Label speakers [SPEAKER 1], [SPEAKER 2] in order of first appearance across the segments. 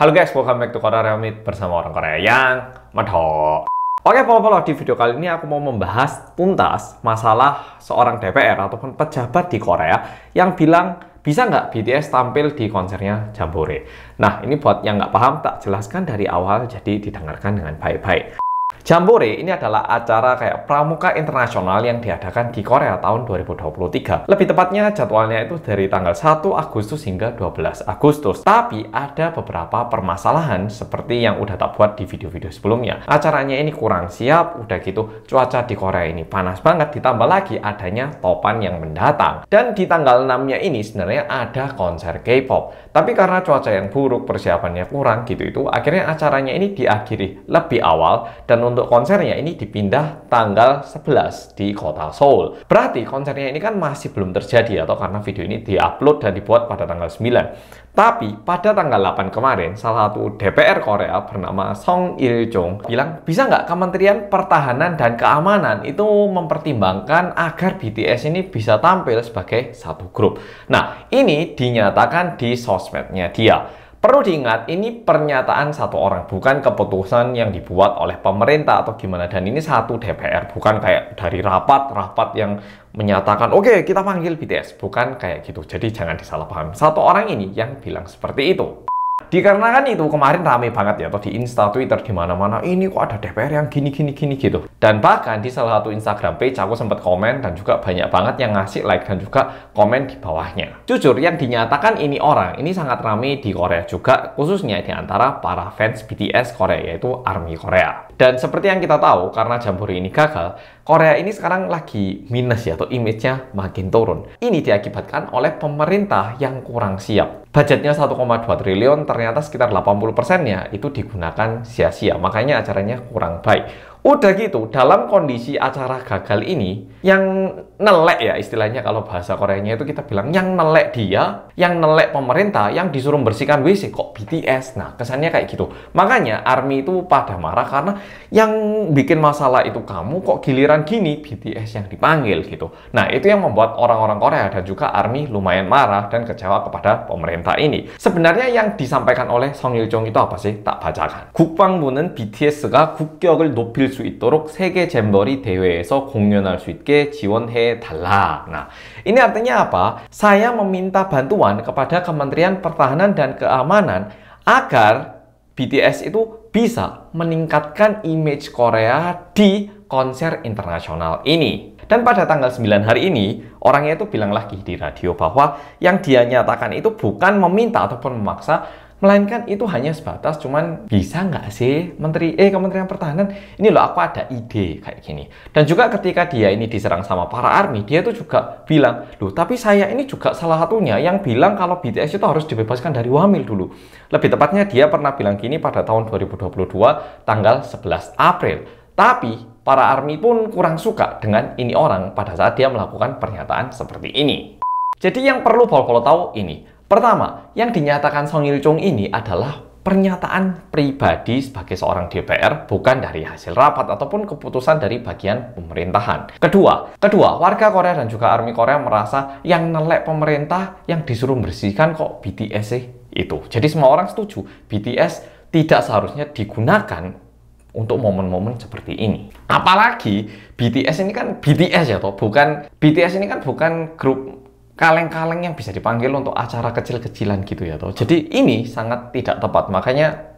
[SPEAKER 1] Halo guys, welcome back to Korea Realme bersama orang Korea yang medok. Oke, polo-polo di video kali ini aku mau membahas tuntas masalah seorang DPR ataupun pejabat di Korea yang bilang bisa nggak BTS tampil di konsernya Jambore? Nah, ini buat yang nggak paham, tak jelaskan dari awal, jadi didengarkan dengan baik-baik. Jambore ini adalah acara kayak pramuka internasional yang diadakan di Korea tahun 2023. Lebih tepatnya jadwalnya itu dari tanggal 1 Agustus hingga 12 Agustus. Tapi ada beberapa permasalahan seperti yang udah tak buat di video-video sebelumnya. Acaranya ini kurang siap, udah gitu cuaca di Korea ini panas banget ditambah lagi adanya topan yang mendatang. Dan di tanggal 6-nya ini sebenarnya ada konser K-pop. Tapi karena cuaca yang buruk, persiapannya kurang gitu itu akhirnya acaranya ini diakhiri lebih awal dan untuk konsernya ini dipindah tanggal 11 di kota Seoul. Berarti konsernya ini kan masih belum terjadi atau karena video ini diupload dan dibuat pada tanggal 9. Tapi pada tanggal 8 kemarin, salah satu DPR Korea bernama Song Il Jong bilang, bisa nggak Kementerian Pertahanan dan Keamanan itu mempertimbangkan agar BTS ini bisa tampil sebagai satu grup. Nah, ini dinyatakan di sosmednya dia. Perlu diingat, ini pernyataan satu orang, bukan keputusan yang dibuat oleh pemerintah atau gimana. Dan ini satu DPR, bukan kayak dari rapat-rapat yang menyatakan, oke okay, kita panggil BTS. Bukan kayak gitu, jadi jangan disalahpahami. Satu orang ini yang bilang seperti itu. Dikarenakan itu kemarin rame banget ya atau di Insta, Twitter, di mana-mana ini kok ada DPR yang gini gini gini gitu. Dan bahkan di salah satu Instagram page aku sempat komen dan juga banyak banget yang ngasih like dan juga komen di bawahnya. Jujur yang dinyatakan ini orang ini sangat rame di Korea juga khususnya di antara para fans BTS Korea yaitu ARMY Korea. Dan seperti yang kita tahu karena Jambore ini gagal, Korea ini sekarang lagi minus ya atau image-nya makin turun. Ini diakibatkan oleh pemerintah yang kurang siap. Budgetnya 1,2 triliun, ternyata sekitar 80 persennya itu digunakan sia-sia. Makanya acaranya kurang baik. Udah gitu, dalam kondisi acara gagal ini, yang nelek ya istilahnya kalau bahasa Koreanya itu kita bilang yang nelek dia, yang nelek pemerintah, yang disuruh bersihkan WC kok BTS. Nah, kesannya kayak gitu. Makanya ARMY itu pada marah karena yang bikin masalah itu kamu kok giliran gini BTS yang dipanggil gitu. Nah, itu yang membuat orang-orang Korea dan juga ARMY lumayan marah dan kecewa kepada pemerintah ini. Sebenarnya yang disampaikan oleh Song Yeo Jong itu apa sih? Tak bacakan. 국방부는 BTS가 국격을 높일 수 있도록 세계 잼버리 대회에서 공연할 수 있게 함께 지원해 달라. Nah, ini artinya apa? Saya meminta bantuan kepada Kementerian Pertahanan dan Keamanan agar BTS itu bisa meningkatkan image Korea di konser internasional ini. Dan pada tanggal 9 hari ini, orangnya itu bilang lagi di radio bahwa yang dia nyatakan itu bukan meminta ataupun memaksa Melainkan itu hanya sebatas cuman bisa nggak sih Menteri eh Kementerian Pertahanan ini loh aku ada ide kayak gini. Dan juga ketika dia ini diserang sama para army, dia tuh juga bilang, "Loh, tapi saya ini juga salah satunya yang bilang kalau BTS itu harus dibebaskan dari Wamil dulu." Lebih tepatnya dia pernah bilang gini pada tahun 2022 tanggal 11 April. Tapi para army pun kurang suka dengan ini orang pada saat dia melakukan pernyataan seperti ini. Jadi yang perlu paul tahu ini, Pertama, yang dinyatakan Song Il Chung ini adalah pernyataan pribadi sebagai seorang DPR bukan dari hasil rapat ataupun keputusan dari bagian pemerintahan. Kedua, kedua warga Korea dan juga army Korea merasa yang nelek pemerintah yang disuruh bersihkan kok BTS sih itu. Jadi semua orang setuju BTS tidak seharusnya digunakan untuk momen-momen seperti ini. Apalagi BTS ini kan BTS ya toh, bukan BTS ini kan bukan grup kaleng-kaleng yang bisa dipanggil untuk acara kecil-kecilan gitu ya toh. Jadi ini sangat tidak tepat makanya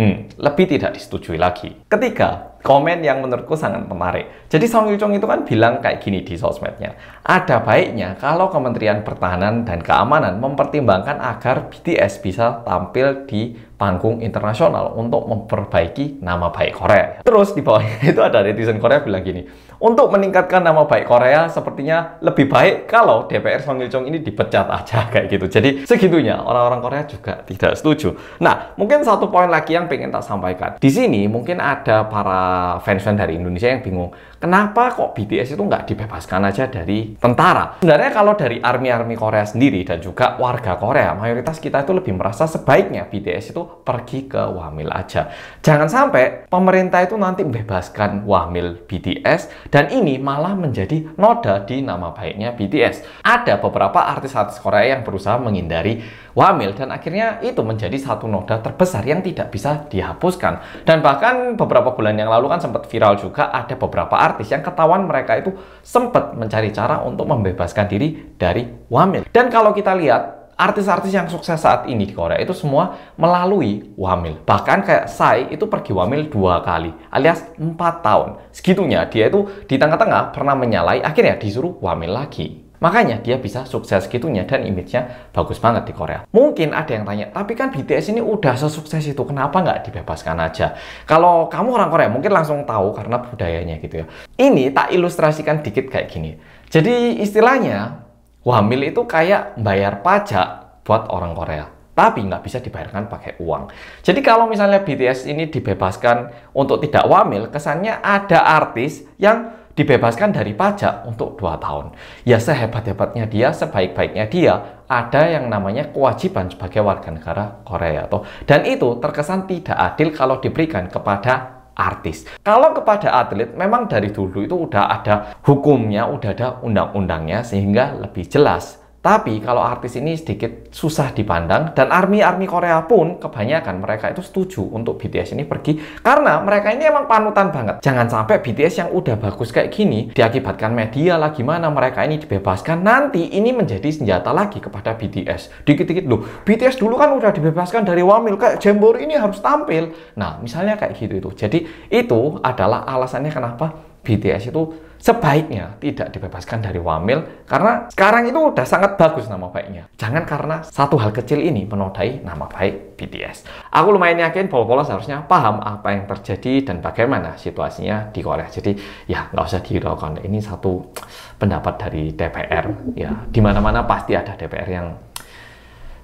[SPEAKER 1] hmm, lebih tidak disetujui lagi. Ketiga, komen yang menurutku sangat menarik. Jadi Song Yuchong itu kan bilang kayak gini di sosmednya, ada baiknya kalau Kementerian Pertahanan dan Keamanan mempertimbangkan agar BTS bisa tampil di panggung internasional untuk memperbaiki nama baik Korea. Terus di bawahnya itu ada netizen Korea bilang gini, untuk meningkatkan nama baik Korea sepertinya lebih baik kalau DPR Song Yuchong ini dipecat aja kayak gitu. Jadi segitunya orang-orang Korea juga tidak setuju. Nah, mungkin satu poin lagi yang pengen tak sampaikan. Di sini mungkin ada para Eh, fans-fans dari Indonesia yang bingung kenapa kok BTS itu nggak dibebaskan aja dari tentara sebenarnya kalau dari army-army Korea sendiri dan juga warga Korea mayoritas kita itu lebih merasa sebaiknya BTS itu pergi ke Wamil aja jangan sampai pemerintah itu nanti membebaskan Wamil BTS dan ini malah menjadi noda di nama baiknya BTS ada beberapa artis-artis Korea yang berusaha menghindari Wamil dan akhirnya itu menjadi satu noda terbesar yang tidak bisa dihapuskan dan bahkan beberapa bulan yang lalu lalu kan sempat viral juga ada beberapa artis yang ketahuan mereka itu sempat mencari cara untuk membebaskan diri dari wamil. Dan kalau kita lihat artis-artis yang sukses saat ini di Korea itu semua melalui wamil. Bahkan kayak Sai itu pergi wamil dua kali alias empat tahun. Segitunya dia itu di tengah-tengah pernah menyalai akhirnya disuruh wamil lagi. Makanya dia bisa sukses gitunya dan image-nya bagus banget di Korea. Mungkin ada yang tanya, tapi kan BTS ini udah sesukses itu, kenapa nggak dibebaskan aja? Kalau kamu orang Korea mungkin langsung tahu karena budayanya gitu ya. Ini tak ilustrasikan dikit kayak gini. Jadi istilahnya, wamil itu kayak bayar pajak buat orang Korea tapi nggak bisa dibayarkan pakai uang. Jadi kalau misalnya BTS ini dibebaskan untuk tidak wamil, kesannya ada artis yang dibebaskan dari pajak untuk 2 tahun. Ya sehebat-hebatnya dia, sebaik-baiknya dia, ada yang namanya kewajiban sebagai warga negara Korea. Toh. Dan itu terkesan tidak adil kalau diberikan kepada artis. Kalau kepada atlet memang dari dulu itu udah ada hukumnya, udah ada undang-undangnya sehingga lebih jelas. Tapi kalau artis ini sedikit susah dipandang dan army-army Korea pun kebanyakan mereka itu setuju untuk BTS ini pergi karena mereka ini emang panutan banget. Jangan sampai BTS yang udah bagus kayak gini diakibatkan media lah gimana mereka ini dibebaskan nanti ini menjadi senjata lagi kepada BTS. Dikit-dikit loh, BTS dulu kan udah dibebaskan dari Wamil kayak Jembor ini harus tampil. Nah, misalnya kayak gitu itu. Jadi itu adalah alasannya kenapa BTS itu sebaiknya tidak dibebaskan dari wamil karena sekarang itu udah sangat bagus nama baiknya. Jangan karena satu hal kecil ini menodai nama baik BTS. Aku lumayan yakin Paul polos harusnya paham apa yang terjadi dan bagaimana situasinya di Korea. Jadi ya nggak usah dihiraukan. Ini satu pendapat dari DPR. Ya dimana-mana pasti ada DPR yang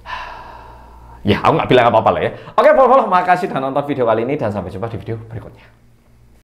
[SPEAKER 1] Ya, aku nggak bilang apa-apa lah ya. Oke, pol-polos, bola makasih dan nonton video kali ini dan sampai jumpa di video berikutnya.